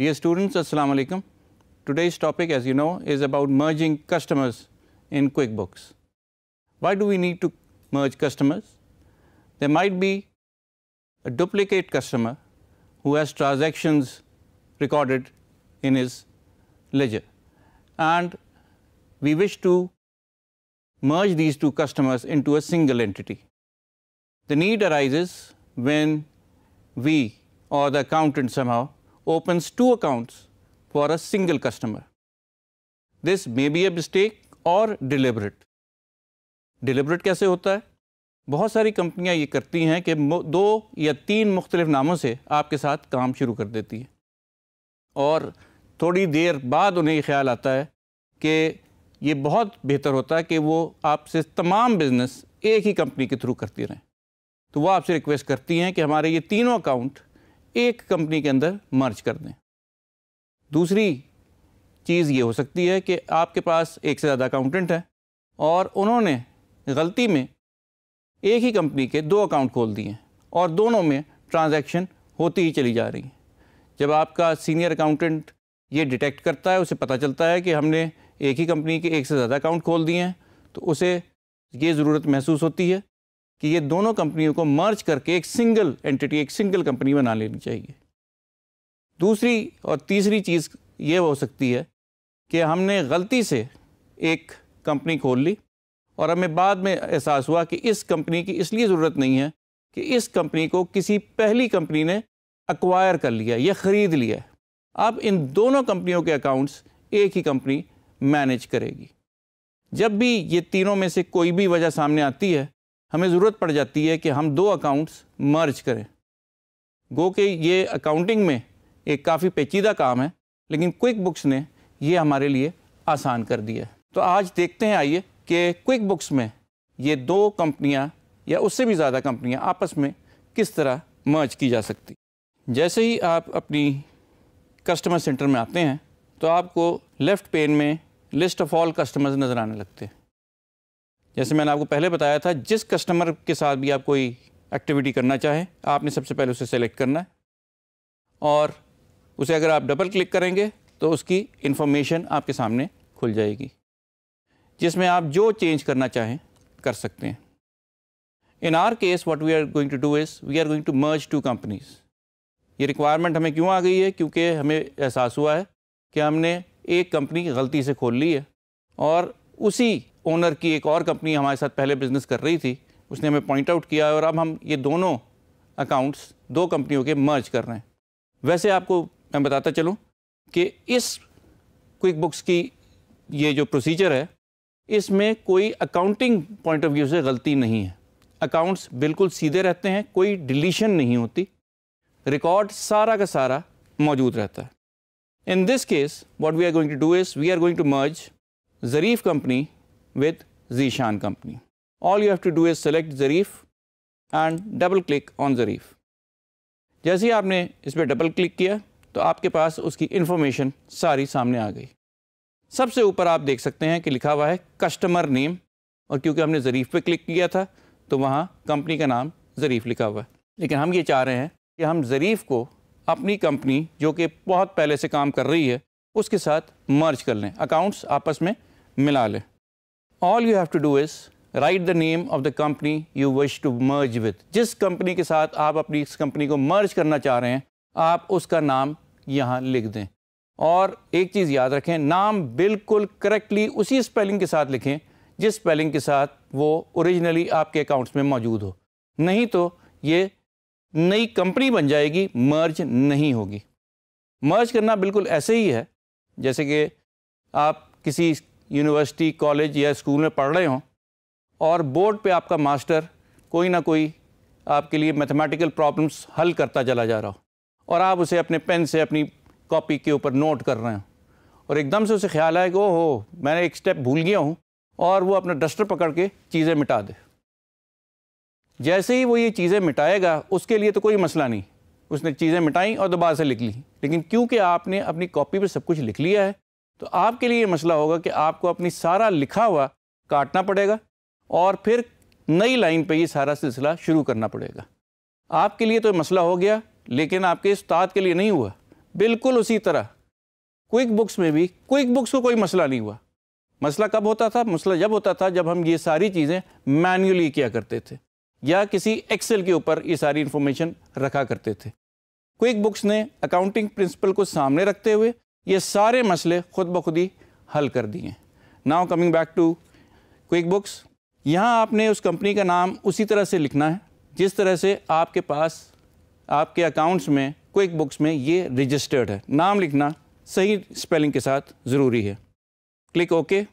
Dear students, Assalamu alaikum. Today's topic, as you know, is about merging customers in QuickBooks. Why do we need to merge customers? There might be a duplicate customer who has transactions recorded in his ledger. And we wish to merge these two customers into a single entity. The need arises when we or the accountant somehow opens two accounts for a single customer. This may be a mistake or deliberate. Deliberate कैसे होता है बहुत सारी कंपनियां ये करती हैं कि दो या तीन मुख्तलिफ नामों से आपके साथ काम शुरू कर देती हैं और थोड़ी देर बाद उन्हें ये ख्याल आता है कि ये बहुत बेहतर होता है कि वो आपसे तमाम बिज़नेस एक ही कंपनी के थ्रू करती रहें तो वो आपसे रिक्वेस्ट करती हैं कि हमारे ये तीनों अकाउंट एक कंपनी के अंदर मर्ज कर दें दूसरी चीज़ ये हो सकती है कि आपके पास एक से ज़्यादा अकाउंटेंट हैं और उन्होंने गलती में एक ही कंपनी के दो अकाउंट खोल दिए हैं और दोनों में ट्रांजैक्शन होती ही चली जा रही है जब आपका सीनियर अकाउंटेंट ये डिटेक्ट करता है उसे पता चलता है कि हमने एक ही कंपनी के एक से ज़्यादा अकाउंट खोल दिए हैं तो उसे ये ज़रूरत महसूस होती है कि ये दोनों कंपनियों को मर्ज करके एक सिंगल एंटिटी एक सिंगल कंपनी बना लेनी चाहिए दूसरी और तीसरी चीज़ ये हो सकती है कि हमने गलती से एक कंपनी खोल ली और हमें बाद में एहसास हुआ कि इस कंपनी की इसलिए ज़रूरत नहीं है कि इस कंपनी को किसी पहली कंपनी ने अक्वायर कर लिया या ख़रीद लिया अब इन दोनों कंपनियों के अकाउंट्स एक ही कंपनी मैनेज करेगी जब भी ये तीनों में से कोई भी वजह सामने आती है हमें ज़रूरत पड़ जाती है कि हम दो अकाउंट्स मर्ज करें गो के ये अकाउंटिंग में एक काफ़ी पेचीदा काम है लेकिन क्विक बुक्स ने ये हमारे लिए आसान कर दिया है तो आज देखते हैं आइए कि क्विक बुक्स में ये दो कंपनियाँ या उससे भी ज़्यादा कंपनियाँ आपस में किस तरह मर्ज की जा सकती जैसे ही आप अपनी कस्टमर सेंटर में आते हैं तो आपको लेफ़्ट पेन में लिस्ट ऑफ ऑल कस्टमर्स नज़र आने लगते हैं जैसे मैंने आपको पहले बताया था जिस कस्टमर के साथ भी आप कोई एक्टिविटी करना चाहें आपने सबसे पहले उसे सेलेक्ट करना है और उसे अगर आप डबल क्लिक करेंगे तो उसकी इन्फॉर्मेशन आपके सामने खुल जाएगी जिसमें आप जो चेंज करना चाहें कर सकते हैं in our case what we are going to do is we are going to merge two companies ये रिक्वायरमेंट हमें क्यों आ गई है क्योंकि हमें एहसास हुआ है कि हमने एक कंपनी गलती से खोल ली है और उसी ओनर की एक और कंपनी हमारे साथ पहले बिजनेस कर रही थी उसने हमें पॉइंट आउट किया और अब हम ये दोनों अकाउंट्स दो कंपनियों के मर्ज कर रहे हैं वैसे आपको मैं बताता चलूँ कि इस क्विक बुक्स की ये जो प्रोसीजर है इसमें कोई अकाउंटिंग पॉइंट ऑफ व्यू से गलती नहीं है अकाउंट्स बिल्कुल सीधे रहते हैं कोई डिलीशन नहीं होती रिकॉर्ड सारा का सारा मौजूद रहता है in this case what we are going to do is we are going to merge Zarif company with Zishan company. All you have to do is select Zarif and double click on Zarif. जैसे ही आपने इस पर double click किया तो आपके पास उसकी information सारी सामने आ गई सबसे ऊपर आप देख सकते हैं कि लिखा हुआ है कस्टमर नेम और क्योंकि हमने ज़रीफ़ पे क्लिक किया था तो वहाँ कंपनी का नाम ज़रीफ़ लिखा हुआ है लेकिन हम ये चाह रहे हैं कि हम ज़रीफ़ को अपनी कंपनी जो कि बहुत पहले से काम कर रही है उसके साथ मर्ज कर लें अकाउंट्स आपस में मिला लें all you have to do is write the name of the company you wish to merge with जिस कंपनी के साथ आप अपनी इस कंपनी को मर्ज करना चाह रहे हैं आप उसका नाम यहाँ लिख दें और एक चीज़ याद रखें नाम बिल्कुल करेक्टली उसी स्पेलिंग के साथ लिखें जिस स्पेलिंग के साथ वो ओरिजिनली आपके अकाउंट्स में मौजूद हो नहीं तो ये नई कंपनी बन जाएगी मर्ज नहीं होगी मर्ज करना बिल्कुल ऐसे ही है जैसे कि आप किसी यूनिवर्सिटी कॉलेज या स्कूल में पढ़ रहे हों और बोर्ड पे आपका मास्टर कोई ना कोई आपके लिए मैथमेटिकल प्रॉब्लम्स हल करता चला जा रहा हो और आप उसे अपने पेन से अपनी कॉपी के ऊपर नोट कर रहे हो और एकदम से उसे ख्याल आया कि हो मैंने एक स्टेप भूल गया हूँ और वो अपना डस्टर पकड़ के चीज़ें मिटा दे जैसे ही वो ये चीज़ें मिटाएगा उसके लिए तो कोई मसला नहीं उसने चीज़ें मिटाई और दोबारा से लिख ली लेकिन क्योंकि आपने अपनी कॉपी पर सब कुछ लिख लिया है तो आपके लिए मसला होगा कि आपको अपनी सारा लिखा हुआ काटना पड़ेगा और फिर नई लाइन पर ये सारा सिलसिला शुरू करना पड़ेगा आपके लिए तो मसला हो गया लेकिन आपके उस्ताद के लिए नहीं हुआ बिल्कुल उसी तरह क्विक बुक्स में भी क्विक बुक्स को कोई मसला नहीं हुआ मसला कब होता था मसला जब होता था जब हम ये सारी चीज़ें मैन्युअली किया करते थे या किसी एक्सेल के ऊपर ये सारी इन्फॉर्मेशन रखा करते थे क्विक बुक्स ने अकाउंटिंग प्रिंसिपल को सामने रखते हुए ये सारे मसले खुद ब खुद ही हल कर दिए now coming back to QuickBooks यहाँ आपने उस कंपनी का नाम उसी तरह से लिखना है जिस तरह से आपके पास आपके अकाउंट्स में क्विक बुक्स में ये रजिस्टर्ड है नाम लिखना सही स्पेलिंग के साथ ज़रूरी है क्लिक ओके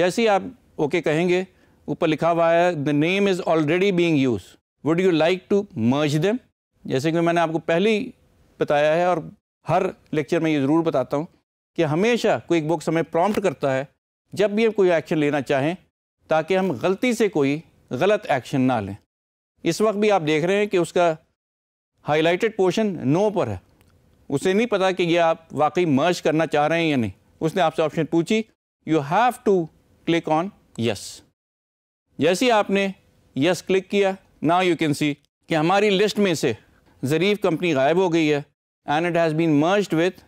जैसे ही आप ओके okay कहेंगे ऊपर लिखा हुआ है the name is already being use would you like to merge them जैसे कि मैंने आपको पहले ही बताया है और हर लेक्चर में ये ज़रूर बताता हूँ कि हमेशा कोई बुक्स हमें प्रॉम्प्ट करता है जब भी हम कोई एक्शन लेना चाहें ताकि हम गलती से कोई गलत एक्शन ना लें इस वक्त भी आप देख रहे हैं कि उसका हाईलाइटेड पोर्शन नो पर है उसे नहीं पता कि ये आप वाकई मर्ज करना चाह रहे हैं या नहीं उसने आपसे ऑप्शन पूछी you have to click on yes जैसे ही आपने यस क्लिक किया ना यू कैन सी कि हमारी लिस्ट में से ज़रीफ कंपनी गायब हो गई है and it has been merged with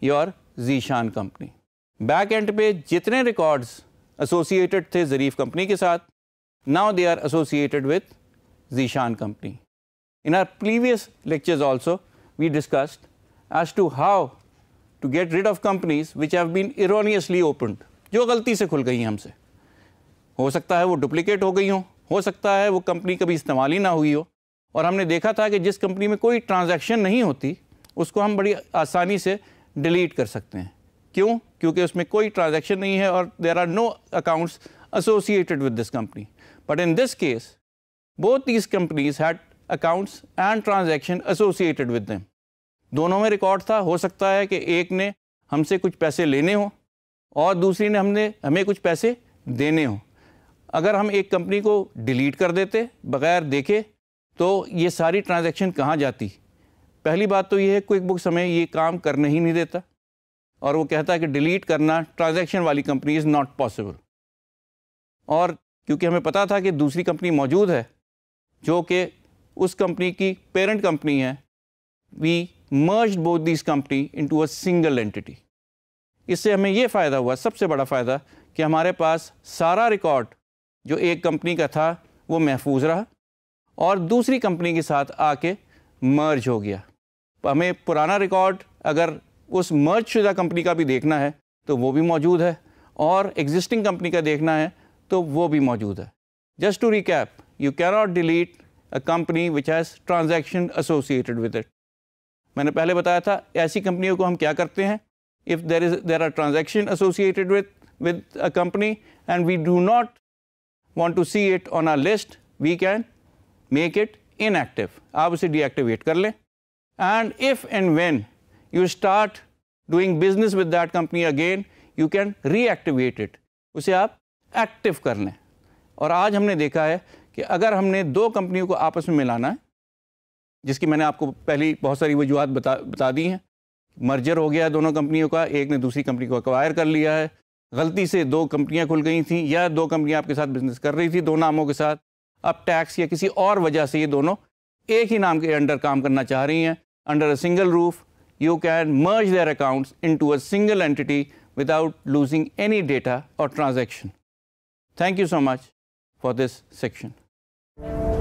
your Zishan company. Back end पे जितने records associated थे Zarif company के साथ, now they are associated with Zishan company. In our previous lectures also, we discussed as to how to get rid of companies which have been erroneously opened, जो गलती से खुल गई हैं हमसे हो सकता है वो डुप्लीकेट हो गई हों हो सकता है वो कंपनी कभी इस्तेमाल ही ना हुई हो और हमने देखा था कि जिस कंपनी में कोई ट्रांजैक्शन नहीं होती उसको हम बड़ी आसानी से डिलीट कर सकते हैं क्यों क्योंकि उसमें कोई ट्रांजैक्शन नहीं है और there are no accounts associated with this company but in this case both these companies had accounts and transaction associated with them दोनों में रिकॉर्ड था हो सकता है कि एक ने हमसे कुछ पैसे लेने हों और दूसरी ने हमने हमें कुछ पैसे देने हों अगर हम एक कंपनी को डिलीट कर देते बगैर देखे तो ये सारी ट्रांजेक्शन कहाँ जाती पहली बात तो ये है क्विक बुक्स हमें ये काम करने ही नहीं देता और वो कहता है कि डिलीट करना ट्रांजैक्शन वाली कंपनी इज़ नॉट पॉसिबल और क्योंकि हमें पता था कि दूसरी कंपनी मौजूद है जो कि उस कंपनी की पेरेंट कंपनी है we merge both this company into a single entity इससे हमें ये फ़ायदा हुआ सबसे बड़ा फ़ायदा कि हमारे पास सारा रिकॉर्ड जो एक कंपनी का था वो महफूज रहा और दूसरी कंपनी के साथ आके मर्ज हो गया हमें पुराना रिकॉर्ड अगर उस मर्ज शुदा कंपनी का भी देखना है तो वो भी मौजूद है और एग्जिस्टिंग कंपनी का देखना है तो वो भी मौजूद है just to recap you cannot delete a company which has transaction associated with it मैंने पहले बताया था ऐसी कंपनियों को हम क्या करते हैं if there is there are transaction associated with with a company and we do not want to see it on our list we can make it inactive आप उसे डीएक्टिवेट कर लें And if and when you start doing business with that company again, you can reactivate it. उसे आप active कर लें और आज हमने देखा है कि अगर हमने दो कंपनियों को आपस में मिलाना है जिसकी मैंने आपको पहली बहुत सारी वजूहत बता बता दी हैं मर्जर हो गया दोनों कंपनियों का एक ने दूसरी कंपनी को एक्वायर कर लिया है गलती से दो कंपनियां खुल गई थीं या दो कंपनियां आपके साथ बिजनेस कर रही थी दो नामों के साथ अब टैक्स या किसी और वजह से ये दोनों एक ही नाम के अंडर काम करना चाह रही हैं under a single roof you can merge their accounts to a single entity without losing any data और transaction thank you so much for this section